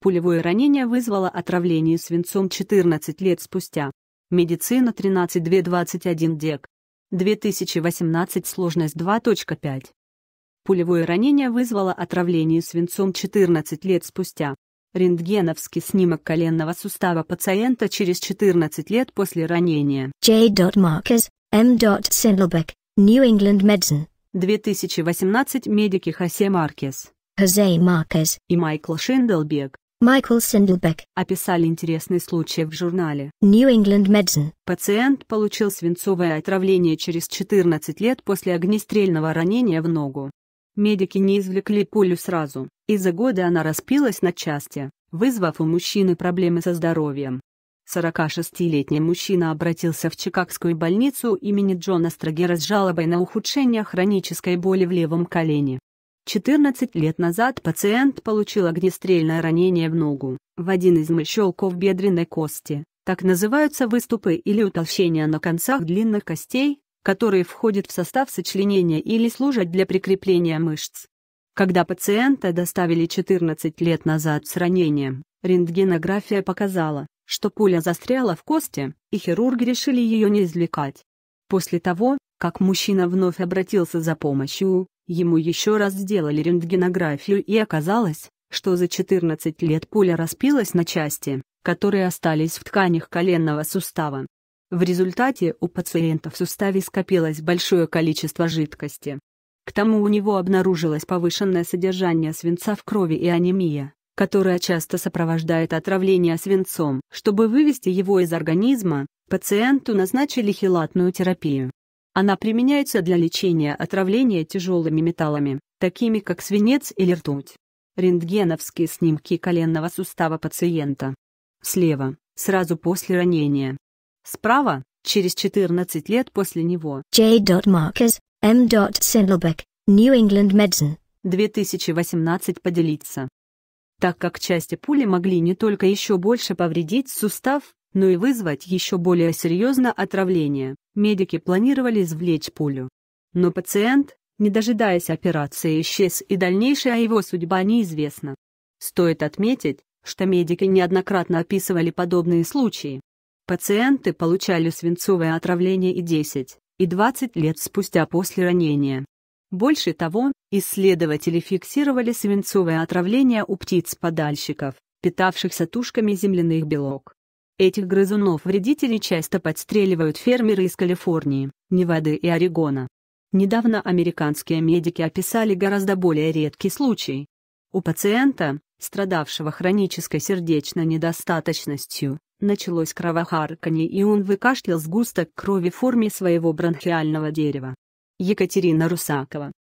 Пулевое ранение вызвало отравление свинцом 14 лет спустя. Медицина 13.2.21 дек. 2018 сложность 2.5. Пулевое ранение вызвало отравление свинцом 14 лет спустя. Рентгеновский снимок коленного сустава пациента через 14 лет после ранения. J. Markers, M. Sindelbeck, New England Medicine. 2018 медики Хосе Маркес. Хосе Маркес и Майкл Шиндлбек. Майкл Синдлбек описали интересный случай в журнале New England Medicine. Пациент получил свинцовое отравление через 14 лет после огнестрельного ранения в ногу. Медики не извлекли пулю сразу, и за годы она распилась на части, вызвав у мужчины проблемы со здоровьем. 46-летний мужчина обратился в Чикагскую больницу имени Джона Строгера с жалобой на ухудшение хронической боли в левом колене. 14 лет назад пациент получил огнестрельное ранение в ногу, в один из мыщелков бедренной кости. Так называются выступы или утолщения на концах длинных костей, которые входят в состав сочленения или служат для прикрепления мышц. Когда пациента доставили 14 лет назад с ранением, рентгенография показала, что пуля застряла в кости, и хирурги решили ее не извлекать. После того, как мужчина вновь обратился за помощью, Ему еще раз сделали рентгенографию и оказалось, что за 14 лет пуля распилась на части, которые остались в тканях коленного сустава. В результате у пациента в суставе скопилось большое количество жидкости. К тому у него обнаружилось повышенное содержание свинца в крови и анемия, которая часто сопровождает отравление свинцом. Чтобы вывести его из организма, пациенту назначили хилатную терапию. Она применяется для лечения отравления тяжелыми металлами, такими как свинец или ртуть. Рентгеновские снимки коленного сустава пациента. Слева – сразу после ранения. Справа – через 14 лет после него. J. Markers, M. Sindelbeck, New England Medicine. 2018 поделиться. Так как части пули могли не только еще больше повредить сустав, но и вызвать еще более серьезное отравление. Медики планировали извлечь пулю. Но пациент, не дожидаясь операции, исчез и дальнейшая его судьба неизвестна. Стоит отметить, что медики неоднократно описывали подобные случаи. Пациенты получали свинцовое отравление и 10, и 20 лет спустя после ранения. Больше того, исследователи фиксировали свинцовое отравление у птиц-подальщиков, питавшихся тушками земляных белок. Этих грызунов-вредителей часто подстреливают фермеры из Калифорнии, Невады и Орегона. Недавно американские медики описали гораздо более редкий случай. У пациента, страдавшего хронической сердечной недостаточностью, началось кровохарканье и он выкашлял сгусток крови в форме своего бронхиального дерева. Екатерина Русакова,